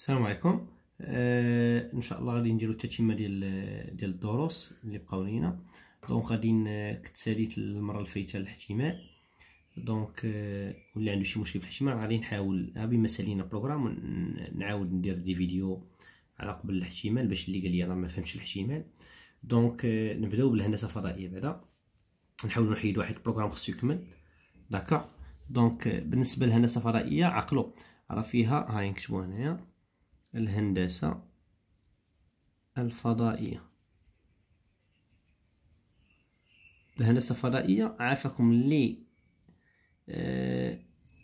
السلام عليكم آه ان شاء الله غادي نديرو التتمه ديال ديال الدروس اللي بقاو لينا دونك غادي كتساليت المره الفايته الاحتماء دونك آه واللي عنده شي مشكل في الاحتماء غادي نحاول بما سالينا البروغرام نعاود ندير دي فيديو على قبل الاحتمال باش اللي قال لي راه ما فهمش الاحتمال دونك آه نبداو بالهندسه الفضائيه بعدا نحاولوا نحيد واحد البروغرام خصو يكمل داكا دونك آه، بالنسبه للهندسه الفضائيه عقلو راه فيها هاي نكتبو هنايا الهندسة الفضائية الهندسة الفضائية عافاكم لي آه،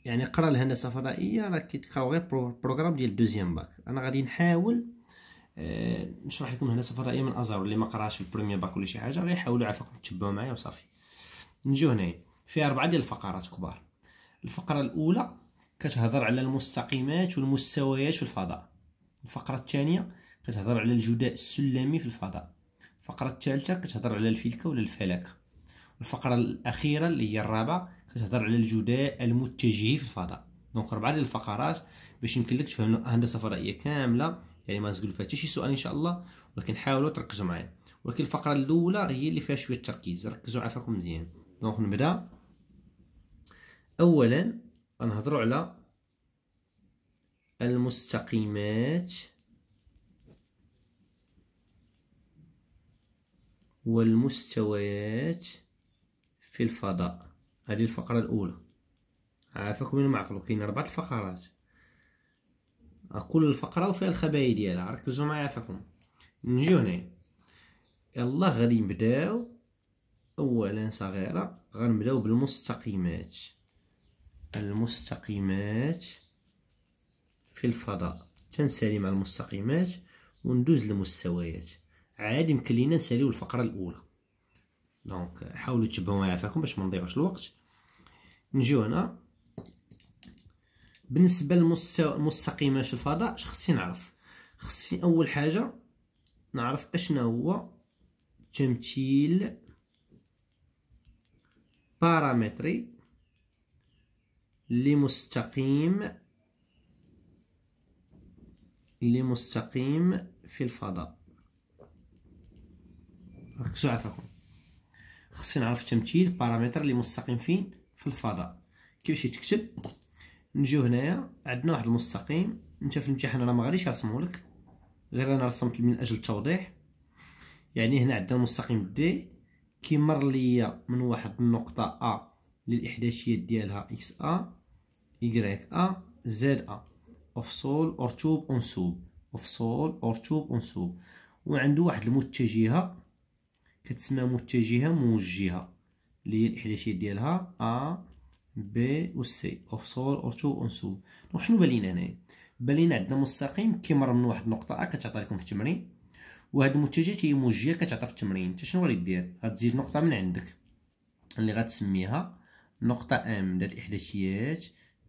يعني قرا الهندسة الفضائية راه كيتقراو غير بروغرام ديال دوزيام باك انا غادي نحاول آه، نشرح لكم الهندسة الفضائية من ازار اللي ما قراش البريمير باك ولا شي حاجة غير حاولوا عافاكم تتبعوا معايا وصافي نجيو هنايا فيها اربعة ديال الفقرات كبار الفقرة الاولى كتهضر على المستقيمات والمستويات في الفضاء الفقره الثانيه كتهضر على الجداء السلمي في الفضاء الفقره الثالثه كتهضر على الفلكه ولا الفلك الفقره الاخيره اللي هي الرابعه كتهضر على الجداء المتجه في الفضاء دونك ربعه ديال الفقرات باش يمكن لك تفهم الهندسه الفضائيه كامله يعني ما نزقلوا فيها حتى شي سؤال ان شاء الله ولكن حاولوا تركزوا معايا ولكن الفقره الاولى هي اللي فيها شويه تركيز ركزوا عافاكم مزيان دونك نبدا اولا غنهضرو على المستقيمات والمستويات في الفضاء هذه الفقرة الأولى عافاكم من معقلو كاين أربعة الفقرات كل فقرة وفيها الخبايا ديالها ركزوا معايا عافاكم نجيو هنايا يلا غادي نبداو أولا صغيرة غنبداو بالمستقيمات المستقيمات في الفضاء تنسالي مع المستقيمات وندوز للمستويات عاد يمكن لينا نساليو الفقره الاولى دونك حاولوا تشبهوا معايا فيكم باش ما نضيعوش الوقت نجيو هنا بالنسبه للمستقيمات الفضاء اش خصني نعرف خصني اول حاجه نعرف اشنا هو تمثيل بارامتري لمستقيم لمستقيم في الفضاء ركزوا عافاكم خصني نعرف تمثيل بارامتر لمستقيم فين في الفضاء كيفاش يتكتب نجيو هنايا عندنا واحد المستقيم انت في الامتحان انا ما غاديش نرسمه لك غير انا رسمت من اجل التوضيح يعني هنا عندنا مستقيم دي كيمر ليا من واحد النقطه ا للاحداثيه ديالها اكس ا y ا زد ا افصول ارتوب انسوب افصول ارتوب انسوب وعنده واحد المتجهه كتسمى متجهه موجهه اللي هي الاحداثيات ديالها ا بي و سي افصول ارتوب انسوب دونك شنو بالينا هنايا بالينا عندنا مستقيم كيمر من واحد النقطه ا كتعطي لكم في التمرين وهاد المتجهه هي موجهه كتعطى في التمرين انت شنو غادي دير غتزيد نقطه من عندك اللي غتسميها نقطه ام ديال الاحداثيات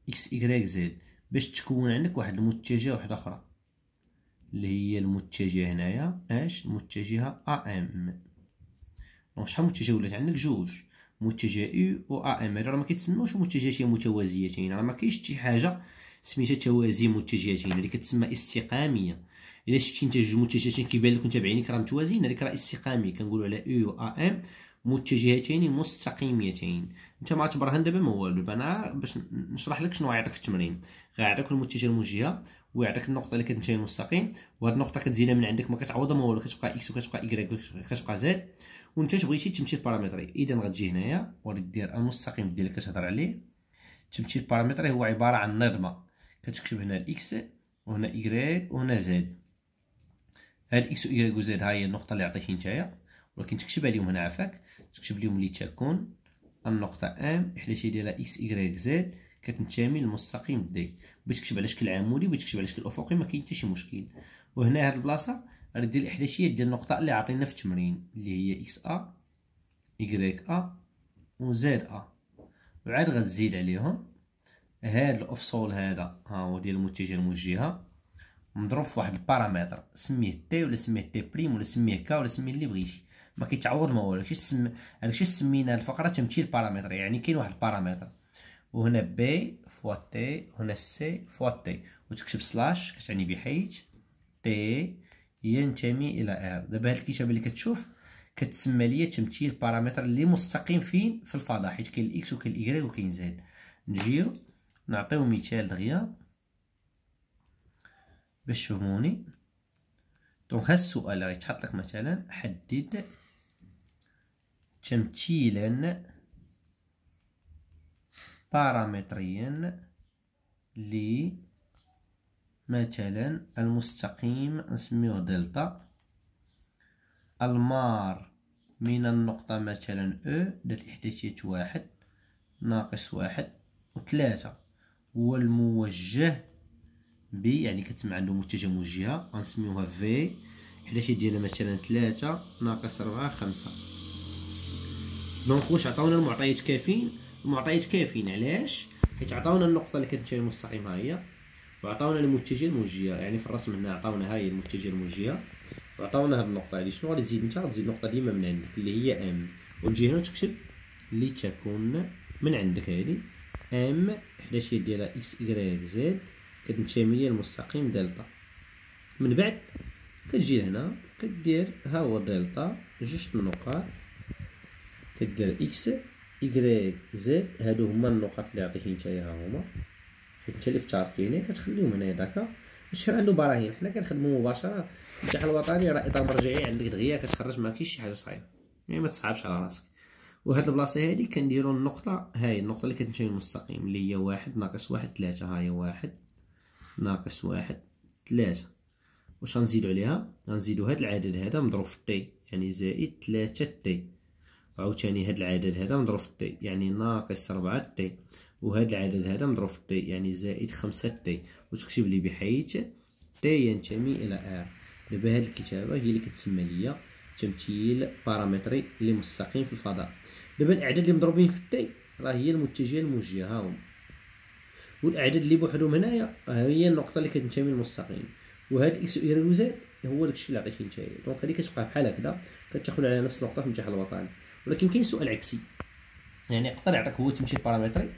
اكس y زد باش تكون عندك واحد المتجهه واحده اخرى اللي هي المتجهه هنايا اش المتجهه ا ام دونك شحال متجهه ولات عندك جوج متجهه او و ام راه ما كيتسموش متجهتين متوازيتين راه ما كاينش شي حاجه سميتها توازي متجهتين اللي كتسمى استقاميه الا شفتي انت جوج متجهتين كيبان لك انت بعينيك راه متوازيين هذيك راه استقاميه كنقولوا على او و ام متجهتين مستقيمتين انت ما تبرهن دابا ما والو انا باش نشرح لك شنو غيعطيك في التمرين غيعطيك المتجه الموجهه ويعطيك النقطه اللي كتمشي مستقيم وهاد النقطه كتزيدها من عندك ما كتعوضها ما والو كتبقى اكس وكتبقى ايكغيك كتبقى زد وانت بغيتي تمشي البارامتري اذا غتجي هنايا دير المستقيم ديالك كتهضر عليه تمشي البارامتري هو عباره عن نظمه كتكتب هنا الاكس وهنا ايكغيك وهنا زد هاد اكس و واي وزد ها هي النقطه اللي عطيتي نتايا ولكن تكتب عليهم هنا عفاك تكتب لهم تكون النقطة ام إحداثية ديالها إكس إيكغيك زد كتنتمي للمستقيم دي بغيت تكتب على شكل عمودي بغيت تكتب على شكل أفقي ما كاين حتى شي مشكل وهنا هاد البلاصة غادي دير الإحداثيات ديال النقطة اللي عطينا في التمرين اللي هي إكس أ إيكغيك أ وزد أ وعاد غتزيد عليهم هاد الأفصول هذا ها هو ديال المتجه الموجهة مضروب في واحد البارامتر سميه تي ولا سميه تي بريم ولا سميه كا ولا سميه اللي بغيتي ما كيتعوض ما والو هادشي سم... هادشي سمينا الفقره تمثيل بارامتر يعني كاين واحد البارامتر وهنا بي فوا تي هنا سي فوا تي وتكتب سلاش كتعني بحيث تي ينتمي الى ار دابا هاد الكتابه اللي كتشوف كتسمى ليا تمثيل بارامتر اللي مستقيم فين في الفضاء حيت كاين الاكس وكاين الايغريك وكاين زد نجيو نعطيو مثال دغيا باش تفهموني دونك هاد السؤال غيتحط لك مثلا حدد تمثيلا بارامتريا ل مثلا المستقيم نسميه دلتا المار من النقطة مثلا او دات احتياجية واحد ناقص واحد وثلاثة هو الموجه ب يعني كتسمى عنده متجه موجهة غنسميوها في حداشي ديالها مثلا تلاتة ناقص ربعة خمسة دونك واش عطاونا المعطيات كافيين المعطيات كافيين علاش حيت عطاونا النقطه اللي كتمشي المستقيمه هي وعطاونا المتجه الموجيه يعني في الرسم هنا عطاونا هاي المتجه الموجيه وعطاونا هاد النقطه هادي شنو غادي تزيد انت غتزيد النقطه ديما من عندك اللي هي ام وتجي هنا وتكتب لتكون من عندك هادي ام حداشية ديالها اكس ايكغيك زد كتنتمي ليا المستقيم دلتا من بعد كتجي هنا كدير ها هو دلتا جوج نقاط كدير اكس y زد هادو هما النقط اللي عطيتي نتايا ها هما حيت اللي فتارتيني هنا كتخليهم هنايا داكا الشهر عنده براهين حنا كنخدمو مباشره الامتحان الوطني راه اطار مرجعي عندك دغيا كتخرج ما كاينش شي حاجه صعيبه يعني ما تصعبش على راسك وهاد البلاصه هادي كنديرو النقطه هاي النقطه اللي كتمشي المستقيم اللي هي واحد ناقص واحد ثلاثة ها هي واحد ناقص واحد ثلاثة واش غنزيدو عليها غنزيدو هاد العدد هذا مضروب في تي يعني زائد ثلاثة تي عاوتاني هاد العدد هذا مضروب في تي يعني ناقص ربعة تي وهاد العدد هذا مضروب في تي يعني زائد خمسة تي وتكتب لي بحيث تي ينتمي الى ار دابا هاد الكتابة هي اللي كتسمى ليا تمثيل بارامتري اللي مستقيم في الفضاء دابا الاعداد اللي مضروبين في تي راه هي المتجهة الموجهة هاهم والاعداد اللي بوحدهم هنايا هي النقطة اللي كتنتمي للمستقيم وهاد الاكس و زد هو داكشي اللي عطيتيه نتايا دونك هذه كتبقى بحال هكذا كتاخد على نفس النقطه في المتاح الوطني ولكن كاين سؤال عكسي يعني يقدر يعطيك هو تمشي البارامتري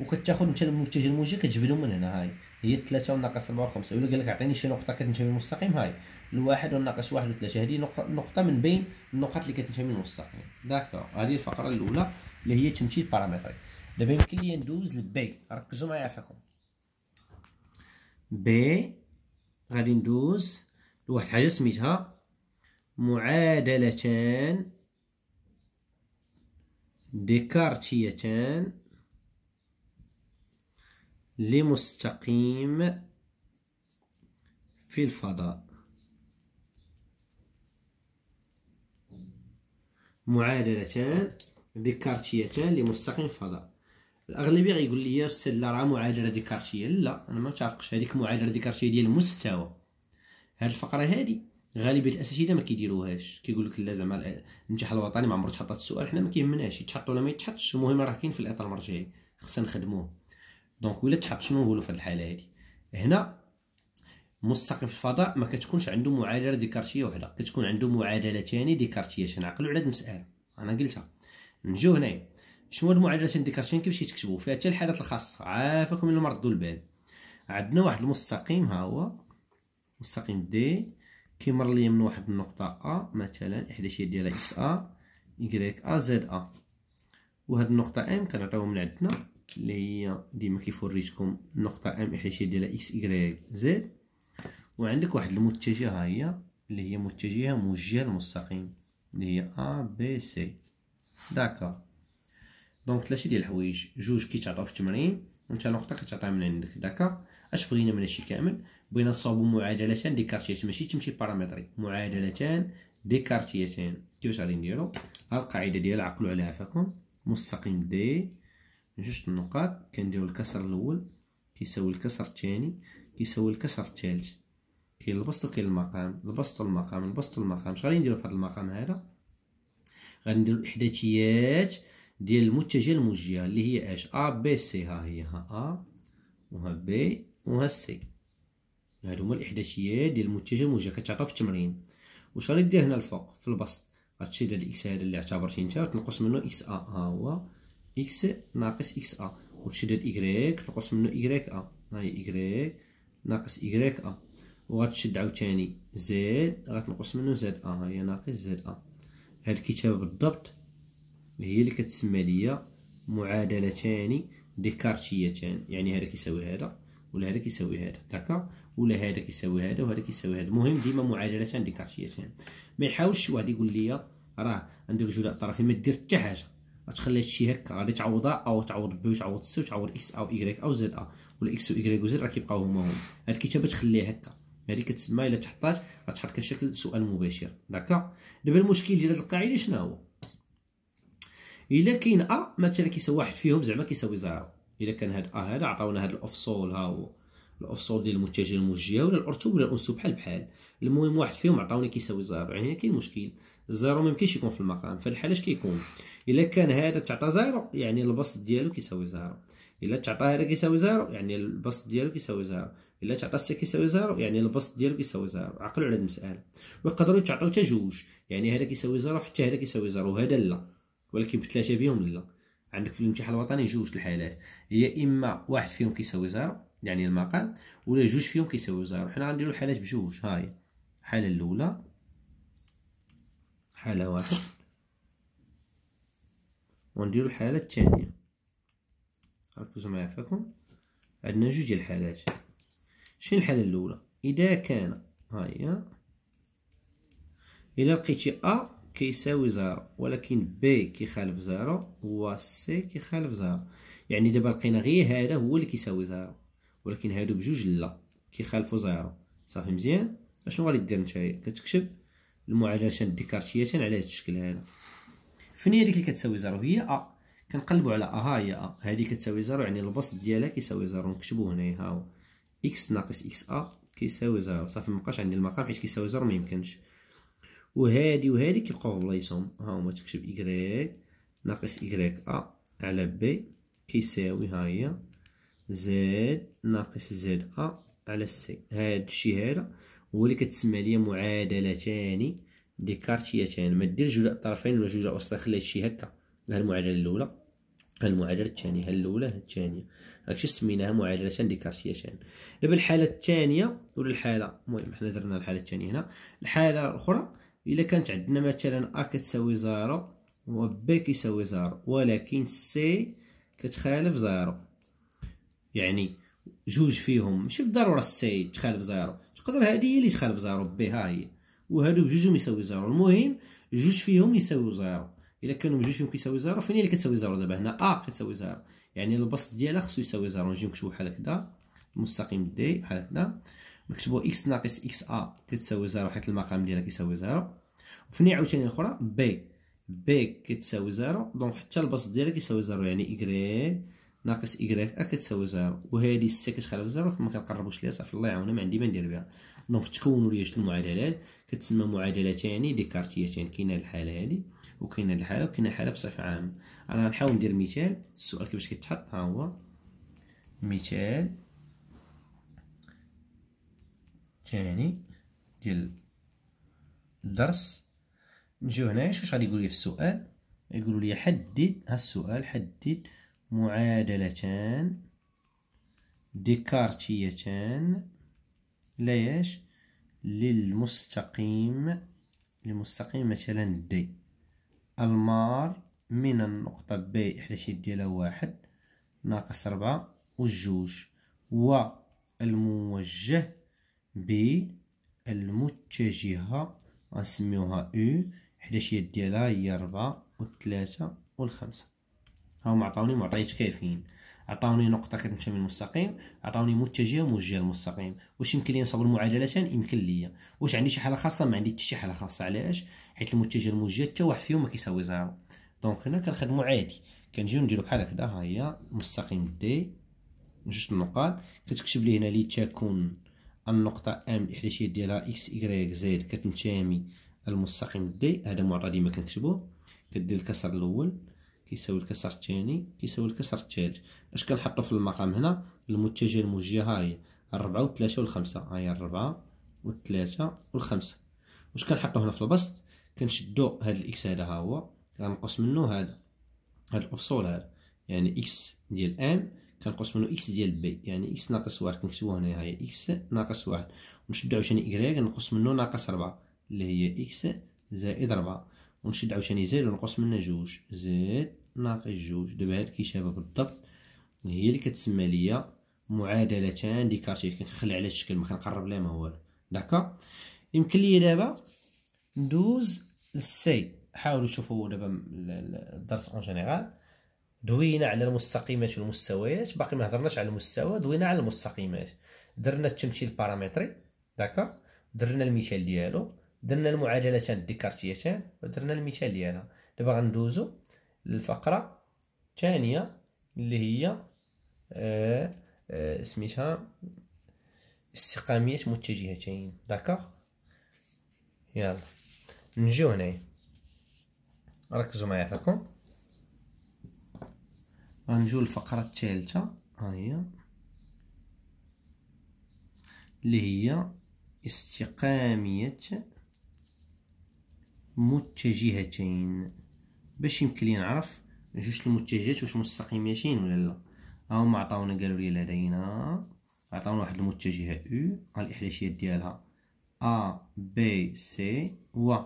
وكتاخد انت المتجه الموجي كتجبدو من هنا هاي هي 3 وناقص 4 5 ولا قال لك عطيني شي نقطه كتنتمي المستقيم هاي الواحد وناقص 1 و3 هذه نقطه من بين النقط اللي كتنتمي المستقيم داكا هذه الفقره الاولى اللي هي تمثيل بارامتري دابا يمكن لي ندوز لبي ركزوا معايا فيكم بي غادي ندوز واحد الحاجه سميتها معادلتان ديكارتيتان لمستقيم في الفضاء معادلتان ديكارتيتان لمستقيم الفضاء الاغلبيه غيقول لي لا راه معادله ديكارتيه لا انا ما تعرفش هذيك معادله ديكارتيه ديال المستوى هاد الفقره هادي غالبيه الاساتذه ما كيديروهاش كيقول لك لا زعما الامتحان الوطني ما عمرو تحطات السؤال حنا ما كيهمناش يتحط ولا ما يتحطش المهم راه كاين في الاطار المرجعي خصنا نخدموه دونك ولا تحط شنو نقولوا في هاد الحاله هادي هنا في الفضاء ما كتكونش عنده معادله ديكارتيه وحده كتكون عنده معادلتان ديكارتيه نعقلوا على هاد المساله انا قلتها نجيو هنايا شنو هاد المعادلتان ديكارتيه كيفاش يتكتبوا فيها حتى الحالات الخاصه عافاكم من المرض البال عندنا واحد المستقيم ها هو مستقيم دي كيمر ليا من واحد النقطة أ مثلا إحداشية ديالها إكس أ إكغيك أ زد أ وهاد النقطة إم كنعطيوها من عندنا اللي هي ديما كيف وريتكم النقطة إم إحداشية ديالها إكس إكغيك زد وعندك واحد المتجهة ها هي اللي هي متجهة موجهة للمستقيم اللي هي أ بي سي داكا دونك ثلاثة ديال الحوايج جوج كيتعطاو في التمرين وانت الوقت كتعطيها من عندك داكوغ اش بغينا من هادشي كامل بغينا نصاوبو معادلتان ديكارتيات ماشي تمشي بارامتري معادلتان ديكارتيتان كيفاش غادي نديرو ها القاعده ديال عقلوا على عفاكم مستقيم دي جوج النقاط كنديرو الكسر الاول كيساوي الكسر الثاني كيساوي الكسر الثالث كاين البسط وكاين المقام البسط والمقام البسط والمقام اش غادي نديرو في هذا المقام هذا نديرو الاحداثيات ديال المتجه الموجية اللي هي اش ا بي سي ها هي ها ا وها بي وها سي هادو هما الاحداثيات ديال المتجه الموجية كتعطى في التمرين واش غادي دير هنا الفوق في البسط غتشد هاد الاكس هذا اللي اعتبرتي نتا وتنقص منه اكس ا ها هو اكس ناقص اكس ا وتشد هاد ايكغيك تنقص منه ايكغيك ا ها هي ايكغيك ناقص ايكغيك ا وغتشد عاوتاني زد غتنقص منه زد ا هي ناقص زد ا هاد الكتابه بالضبط هي اللي كتسمى ليا معادلتان ديكارتيتان يعني هذا كيساوي هذا ولا هذا كيساوي هذا داكا ولا هذا كيساوي هذا وهذا كيساوي هذا المهم ديما معادلتان ديكارتيتان ما يحاولش واحد يقول لي راه ندير جوج الطرفين ما دير حتى حاجه غتخلي هادشي هكا غادي تعوضها او تعوض بي وتعوض سي وتعوض اكس او ايغريك او زد ا ولا اكس و ايغريك و زد راه كيبقاو هما هما هاد الكتابه تخليه هكا هادي كتسمى الا تحطات غتحط كشكل سؤال مباشر داكا دابا المشكل ديال هاد القاعده شنو هو الا كاين ا مثلا كيساوي واحد فيهم زعما كيساوي زيرو الا كان هاد ا هذا عطاونا هاد الافصول ها هو الافصول ديال المتجهه الموجهه ولا الارتب ولا الانسوب بحال بحال المهم واحد فيهم عطاوني كيساوي زيرو يعني كاين مشكل زيرو ميمكنش يكون في المقام فالحال اش كيكون الا كان هذا تعطى زيرو يعني البسط ديالو كيساوي زيرو الا تعطى هذا كيساوي زيرو يعني البسط ديالو كيساوي زيرو الا تعطى سي كيساوي زيرو يعني البسط ديالو كيساوي زيرو عقلوا على هاد المساله ويقدروا يتعطاو حتى جوج يعني هذا كيساوي زيرو حتى هذا كيساوي زيرو وهذا لا ولكن بثلاثه بهم لا عندك في الامتحان الوطني جوج الحالات هي اما واحد فيهم كيساوي زيرو يعني المقام ولا جوج فيهم كيساوي زيرو حنا غنديرو الحالات بجوج هاي الحاله الاولى حاله واحد ونديرو الحاله الثانيه ركزوا معايا فيكم عندنا جوج ديال الحالات شنو الحاله الاولى اذا كان هاهي اذا لقيتي ا كيساوي زيرو ولكن بي كيخالف زيرو و سي كيخالف زيرو يعني دابا لقينا غير هذا هو اللي كيساوي زيرو ولكن هادو بجوج لا كيخالفوا زيرو صافي مزيان اشنو غادي دير نتايا كتكتب المعادله ديكارتيه على هذا الشكل هذا فين هي هذيك اللي كتساوي زيرو هي ا كنقلبوا على ا ها هي ا هذه كتساوي زيرو يعني البسط ديالها كيساوي زيرو نكتبوه هنايا ها هو اكس ناقص اكس ا كيساوي زيرو صافي مابقاش عندي المقام حيت كيساوي زيرو ميمكنش وهادي وهادي كيبقاو في بلايصهم ها هما تكتب إكغيك ناقص إكغيك أ على بي كيساوي ها هي زاد ناقص زاد أ على سي هاد الشيء هو اللي كتسمى ليا معادلتان ديكارتيتان ما ديرش جوج الطرفين ولا جوج وسط خلي هادشي هكا ها المعادله الاولى ها المعادله الثانيه ها الاولى ها الثانيه هادشي سميناها معادلتان ديكارتيتان دابا الحاله الثانيه ولا الحاله المهم حنا درنا الحاله الثانيه هنا الحاله الاخرى الا كانت عندنا مثلا ا كتساوي زيرو و ب كيساوي زيرو ولكن سي كتخالف زيرو يعني جوج فيهم ماشي بالضروره سي تخالف زيرو تقدر هذه هي اللي تخالف زيرو بي ها هي وهادو بجوجهم يساوي زيرو المهم جوج فيهم يساويو زيرو الا كانوا بجوج فيهم كيساوي زيرو فين هي اللي كتساوي زيرو دابا هنا ا كتساوي زيرو يعني البسط ديالها خصو يساوي زيرو نجيو نكتبو بحال هكدا المستقيم دي بحال هكدا نكتبو اكس ناقص اكس ا كتساوي زيرو حيت المقام ديالها كيساوي زيرو وفني عاوتاني اخرى بي بي كتساوي زيرو دونك حتى البسط ديالها كيساوي زيرو يعني ايكغيك ناقص ايكغيك ا كتساوي زيرو وهادي ستة كتخلف زيرو مكنقربوش كنقربوش ليها صافي الله يعاونها ما عندي ما ندير بها دونك تكونوا لي جوج المعادلات كتسمى معادلتان ديكارتيتان كاينه الحاله هادي وكاينه الحاله وكاينه حاله بصفه عامه انا غنحاول ندير مثال السؤال كيفاش كيتحط ها هو مثال الثاني ديال الدرس نجيو هنايا شوش غادي يقول لي في السؤال يقولوا لي حدد ها السؤال حدد معادلتان ديكارتيتان ليش للمستقيم للمستقيم مثلا دي المار من النقطة ب إحدى ديالها واحد ناقص ربعة والجوج والموجه ب المتجهة غنسميوها او حداش اليد ديالها هي ربعة و تلاتة و الخمسة هاهوما عطاوني معطيات كافيين عطاوني نقطة كتنتمي للمستقيم عطاوني متجهة موجهة للمستقيم واش يمكن لي نصاوب المعادلتان يمكن ليا واش عندي شي حالة خاصة ما عندي حتى شي حالة خاصة علاش حيت المتجه الموجه حتى واحد فيهم مكيساوي زيرو دونك هنا كنخدمو عادي كنجيو نديرو بحال هكدا هاهي مستقيم دي جوج النقاط كتكتب لي هنا لتكون النقطة ام الإحداثية ديالها إكس إيكغيك زايد كتنتمي المستقيم دي هذا معطى ديما كنكتبوه كدير الكسر الأول كيساوي الكسر الثاني كيساوي الكسر الثالث اش كنحطو في المقام هنا المتجه الموجه ها هي الربعة والثلاثة والخمسة ها هي الربعة والثلاثة والخمسة واش كنحطو هنا في البسط كنشدو هاد الإكس هذا هاهو هو غنقص منو هذا هاد الأفصول هذا يعني إكس ديال ام كنقص منه اكس ديال بي يعني اكس ناقص واحد كنكتبو هنايا هي اكس ناقص واحد ونشد عاوتاني اكراي كنقص منه ناقص ربعة اللي هي اكس زائد ربعة ونشد عاوتاني زائد ونقص منه جوج زائد ناقص جوج دابا هاد الكتابة بالضبط هي اللي كتسمى ليا معادلتان ديكارتي كنخلي على الشكل ما كنقرب ليه ما والو داكا يمكن لي دابا ندوز للسي حاولوا تشوفوا دابا الدرس اون جينيرال دوينا على المستقيمات والمستويات باقي ما هضرناش على المستوى دوينا على المستقيمات درنا التمثيل البارامتري داكا درنا المثال ديالو درنا المعادلتان الديكارتيتان ودرنا المثال ديالها دابا غندوزو للفقره الثانيه اللي هي آه، آه، سميتها استقاميه متجهتين داكوغ يلا نجيو هنايا ركزوا معايا فيكم غنجيو للفقرة الثالثة ها هي اللي هي استقامية متجهتين باش يمكن لي نعرف جوج المتجهات واش مستقيمتين ولا لا هما عطاونا قالوا لي لدينا عطاونا واحد المتجهه او الاحداثيات ديالها ا بي سي و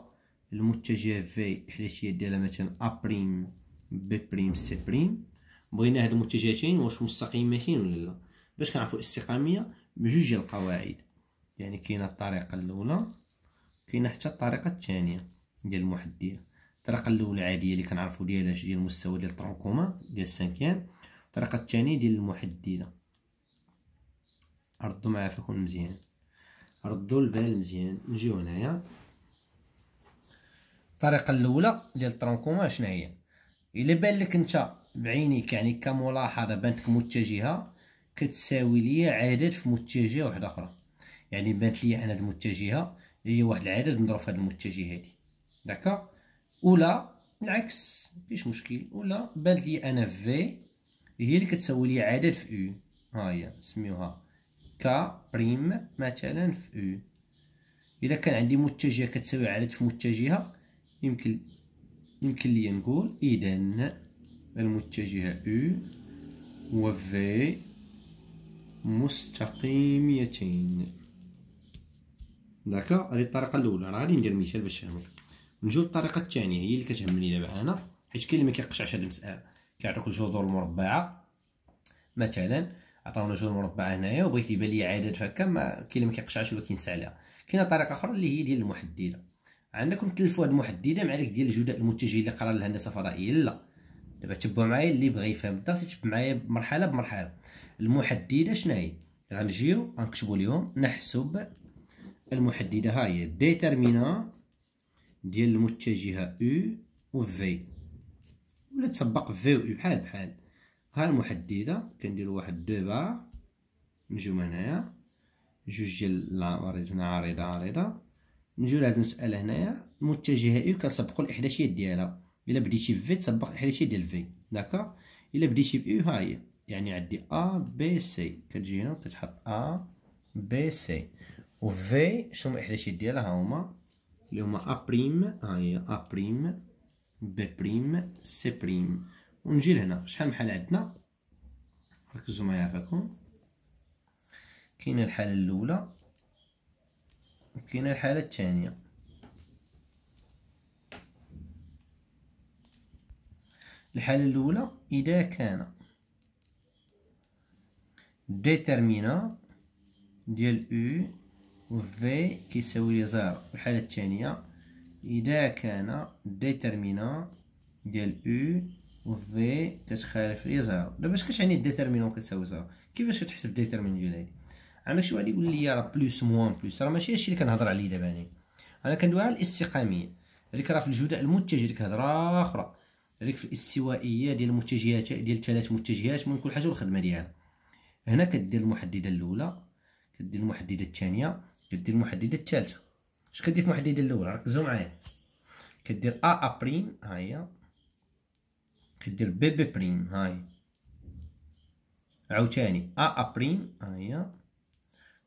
المتجهه في الاحداثيات ديالها مثلا ا بريم بي بريم سي بريم بغينا هاد المتجهتين واش مستقيمتين ولا لا باش كنعرفوا الاستقاميه بجوج ديال القواعد يعني كاينه الطريقه الاولى كاينه حتى الطريقه الثانيه ديال المحديه الطريقه الاولى عاديه اللي كنعرفوا ديالها ديال المستوى ديال التراكمه ديال السانكيام الطريقه الثانيه ديال المحدده ردوا معايا فيكم مزيان ردوا البال مزيان نجيو هنايا الطريقه الاولى ديال التراكمه شنو هي الا بان لك انت بعينيك يعني كملاحظه بانت متجهه كتساوي ليا عدد في متجهه واحده اخرى يعني بانت ليا انا المتجهه هي واحد العدد مضروب في هاد المتجه هادي داكا ولا العكس مفيش مشكل ولا بانت ليا انا في هي اللي كتساوي ليا عدد في او هاهي نسميوها ك بريم مثلا في او الا كان عندي متجهه كتساوي عدد في متجهه يمكن يمكن لي نقول اذا المتجهة U و V مستقيميتين داكا هذه الطريقة الأولى راه غادي ندير مثال باش تفهمو نجيو للطريقة الثانية هي اللي كتهمني دابا أنا حيت كاين اللي مكيقشعش هاد المسألة كيعطيك الجذور المربعة مثلا عطاونا جذور مربعة هنايا وبغيت يبان لي عدد فهكا ما كاين اللي مكيقشعش ولا كينسى عليها كاينه طريقه اخرى اللي هي ديال المحدده عندكم تلفوا هاد المحدده مع ديك ديال الجداء المتجه اللي قرا الهندسه الفضائيه لا دابا تبعوا معايا اللي بغى يفهم الدرس يتبع معايا مرحله بمرحله المحدده شناهي غنجيو غنكتبوا اليوم نحسب المحدده ها هي ديتيرمينا ديال المتجهه او و في ولا تسبق في و بحال بحال ها المحدده كنديروا واحد دو بار نجيو هنايا جوج ديال العوارض هنا عريضه عريضه نجيو لهاد المساله هنايا المتجهه او كنسبقوا الاحداثيات ديالها الا بديتي في تسبق الحريتي ديال في داكا الا بديتي بي ها هي يعني عندي ا بي سي كتجي هنا وكتحط ا بي سي و في شنو الحريتي ديالها ها هما اللي هما ا بريم ها هي ا بريم بي بريم سي بريم ونجي لهنا شحال من حاله عندنا ركزوا معايا فيكم كاينه الحاله الاولى وكاينه الحاله الثانيه الحالة الأولى إذا كان ديتيرمينا ديال U و V كيساوي لي زيرو الحالة الثانية إذا كان ديتيرمينا ديال U و في كتخالف لي زيرو دابا اش كتعني ديترمينون كتساوي زيرو كيفاش كتحسب ديتيرمينا ديال هادي عندك شي واحد يقول لي راه بلوس موان بلوس راه ماشي هادشي اللي كنهضر عليه دابا انا كندوي على الاستقاميه هاديك راه في الجداء المتجه ديك هضره اخرى هذيك في الاستوائيه ديال المتجهات ديال ثلاث متجهات من كل حاجه والخدمه ديالها هنا كدير المحدده الاولى كدير المحدده الثانيه كدير المحدده الثالثه اش كدير في المحدده الاولى ركزوا معايا كدير ا ا بريم ها هي كدير بي بي بريم هي عاوتاني ا ا بريم ها هي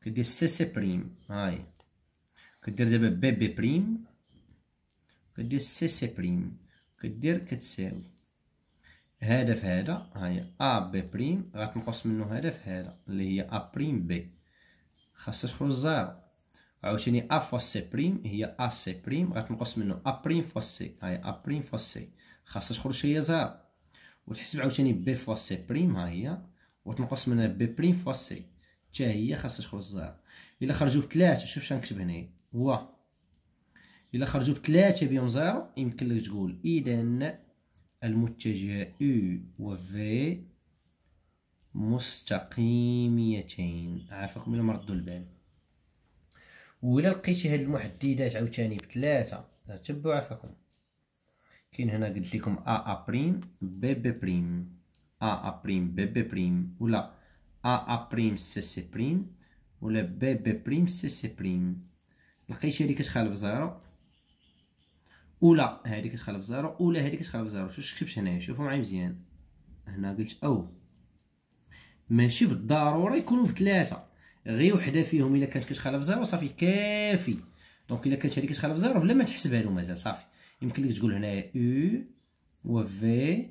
كدير سي سي بريم هي كدير دابا بي بي بريم كدير سي سي بريم كدير كتساوي هذا في هذا ها هي ا بي بريم غتنقص منه هذا في هذا اللي هي ا بريم بي خاصها تخرج زيرو عاوتاني ا فوا سي بريم هي ا سي بريم غتنقص منه ا بريم فوا سي ها هي ا بريم فوا سي خاصها تخرج هي زيرو وتحسب عاوتاني بي فوا سي بريم ها هي وتنقص منها بي بريم فوا سي حتى هي خاصها تخرج زيرو الا خرجوا ثلاثه شوف شنكتب هنايا هو الا خرجوا بثلاثه بهم زيرو يمكن لك تقول اذا المتجه U و V مستقيميتين عافاك قبل ما ردوا البال ولا لقيتي هاد المحددات عاوتاني بثلاثه تبعوا عافاكم كاين هنا قلت لكم ا ا بريم بي بي بريم ا ا بريم بي بي بريم ولا ا ا بريم سي سي بريم ولا بي بي بريم سي سي بريم لقيتي هادي كتخالف زيرو اولى هذه كتخلى بزيرو اولى هذه كتخلى بزيرو شوف شكتبت هنايا شوفوا معايا مزيان هنا قلت او ماشي بالضروره يكونوا بثلاثه غير وحده فيهم الا كانت كتخلى بزيرو صافي كافي دونك الا كانت هذه كتخلى بزيرو بلا ما تحسبها له مازال صافي يمكن لك تقول هنايا او و في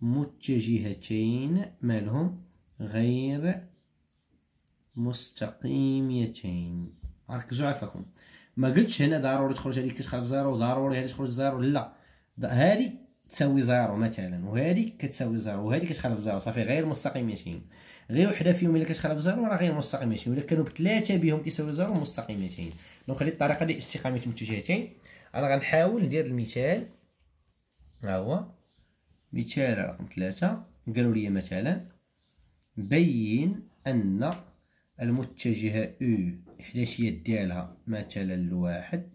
متجهتين مالهم غير مستقيميتين ركزوا عفاكم ما قلتش هنا ضروري تخرج هذيك كتخرج زيرو وضروري هذه تخرج زيرو لا هذه تساوي زيرو مثلا وهذه كتساوي زيرو وهذه كتخالف زيرو صافي غير مستقيمتين غير وحده فيهم الا كتخالف زيرو راه غير مستقيمتين ولا كانوا بثلاثه بهم كيساوي زيرو مستقيمتين دونك هذه الطريقه ديال استقامه المتجهتين انا غنحاول ندير المثال ها هو مثال رقم ثلاثة قالوا لي مثلا بين ان المتجه او إحداش ديالها مثلا لواحد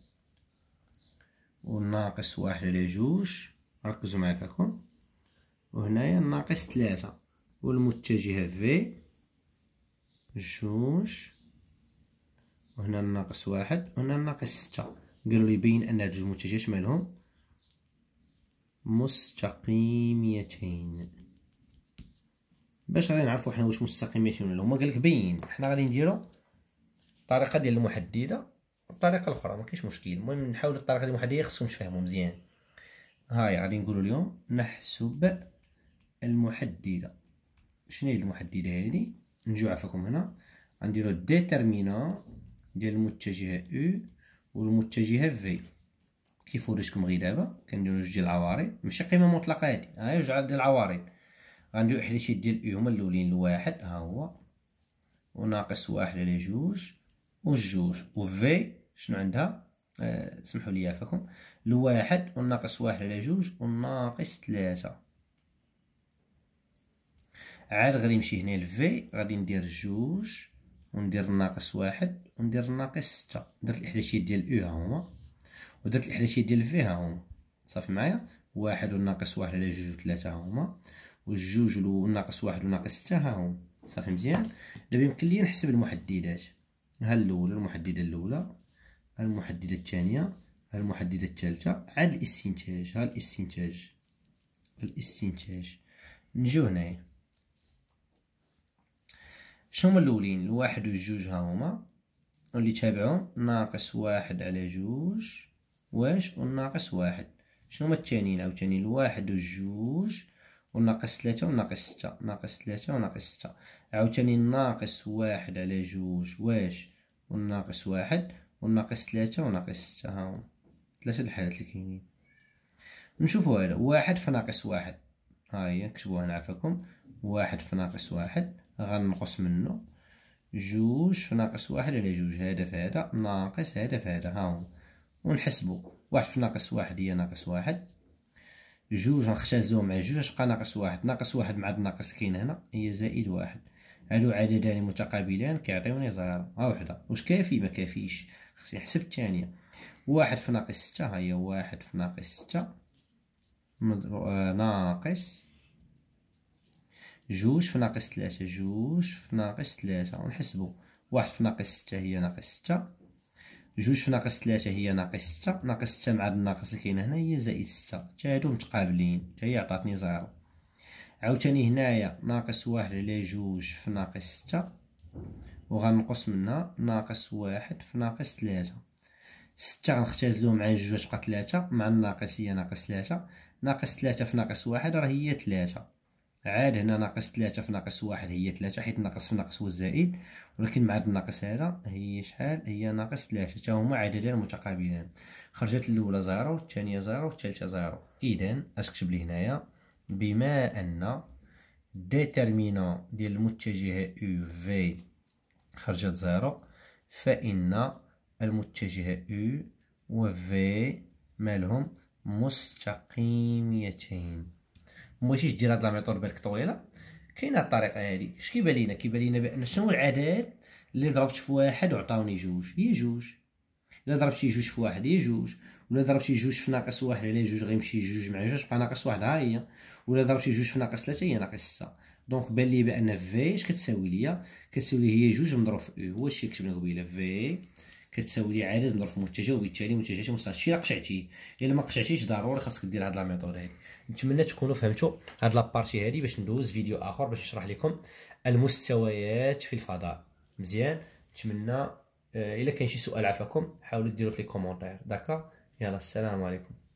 والناقص واحد على جوج ركزوا معايا فيكم وهنايا ناقص ثلاثة والمتجهة في جوج وهنا ناقص واحد وهنا ناقص ستة قالوا لي بين أن هاد جوج متجهات مالهم مستقيميتين باش غادي نعرفوا حنا واش مستقيميتين ولا هما قالك بين حنا غادي نديرو الطريقه ديال المحدده والطريقه الاخرى ما كاينش مشكل المهم نحاولوا الطريقه ديال المحدده خصهم تفهموا مزيان هاي غادي نقولوا اليوم نحسب المحدده شنو هي المحدده هذه نجيو عفاكم هنا غنديروا ديترمينا ديال المتجهه او والمتجهه في كيف وريتكم غي دابا كنديروا جوج ديال العوارض ماشي قيمه مطلقه هادي ها هي جوج ديال العوارض غنديروا احداشيات ديال او هما الاولين الواحد ها هو وناقص واحد على جوج والجوج وفي شنو عندها آه، اسمحوا لي عفاكم الواحد والناقص واحد على جوج والناقص ثلاثة عاد غادي نمشي هنا لفي غادي ندير جوج وندير ناقص واحد وندير ناقص ستة درت الإحداثية ديال أو ها هما ودرت الإحداثية ديال في ها هما صافي معايا واحد وناقص واحد على جوج وثلاثة ها هما وجوج وناقص واحد وناقص ستة ها هما صافي مزيان دابا يمكن لي نحسب المحددات ها الاولى المحدده الاولى المحدده الثانيه المحدده الثالثه عاد الاستنتاج ها الاستنتاج الاستنتاج نجيو هنايا شنو هما الاولين الواحد والجوج ها هما اللي تابعهم ناقص واحد على جوج واش وناقص واحد شنو هما التانيين عاوتاني الواحد والجوج وناقص ثلاثة وناقص ستة ناقص ثلاثة وناقص ستة عاوتاني ناقص واحد على جوج واش وناقص واحد وناقص ثلاثة وناقص ستة هاهو ثلاثة الحالات اللي كاينين نشوفو هذا واحد في ناقص واحد هاهي نكتبوها هنا عفاكم واحد في ناقص واحد غنقص منو جوج في ناقص واحد على جوج هذا في هذا ناقص هذا في هذا هاهو ونحسبو واحد في ناقص واحد هي ناقص واحد جوج نختازو مع جوج اش بقى ناقص واحد ناقص واحد مع ناقص كاين هنا هي زائد واحد هادو عددان متقابلان كيعطيوني زيرو ها وحدة واش كافي ما كافيش خصني نحسب الثانية واحد في ناقص ستة هي واحد في ناقص ستة آه، ناقص جوج في ناقص ثلاثة جوج في ناقص ثلاثة ونحسبو واحد في ناقص ستة هي ناقص ستة جوج في ناقص ثلاثة هي ناقص ستة ناقص ستة مع الناقص اللي كاين هنا هي زائد ستة تا هادو متقابلين تا هي عطاتني زيرو عاوتاني هنايا ناقص واحد على جوج في ناقص ستة وغنقص منها ناقص واحد في ناقص ثلاثة ستة غنختازلو مع جوج تبقى ثلاثة مع الناقص هي ناقص ثلاثة ناقص ثلاثة في ناقص واحد راه هي ثلاثة عاد هنا ناقص ثلاثة في ناقص واحد هي ثلاثة حيت ناقص في ناقص هو الزائد ولكن مع هاد الناقص هذا هي شحال هي ناقص ثلاثة تا هما عددان متقابلان خرجت الأولى زيرو والثانية زيرو والثالثة زيرو إذن اش كتب لي هنايا بما أن ديترمينون ديال المتجه أو في خرجت زيرو فإن المتجه أو و في مالهم مستقيميتين مبغيتيش دير هاد لاميطور بالك طويله كاينه الطريقه هادي اش كيبان لينا كيبان لينا بان شنو العدد اللي ضربت في واحد وعطاوني جوج هي جوج الا ضربتي جوج في واحد هي جوج ولا ضربتي جوج في ناقص واحد على جوج غيمشي جوج مع جوج بقى ناقص واحد ها هي ولا ضربتي جوج في ناقص ثلاثه هي ناقص سته دونك بان لي بان في اش كتساوي ليا كتساوي لي هي جوج مضروب في او هو الشيء كتبنا قبيله في كتساوي لي عدد مضروب في المتجه وبالتالي متجهات مستقل هادشي الا قشعتي الا ما قشعتيش ضروري خاصك دير هاد لا ميثود هادي نتمنى تكونوا فهمتوا هاد لابارتي هادي باش ندوز فيديو اخر باش نشرح لكم المستويات في الفضاء مزيان نتمنى آه، الا كان شي سؤال عفاكم حاولوا ديروه في لي كومونتير داكا يلا السلام عليكم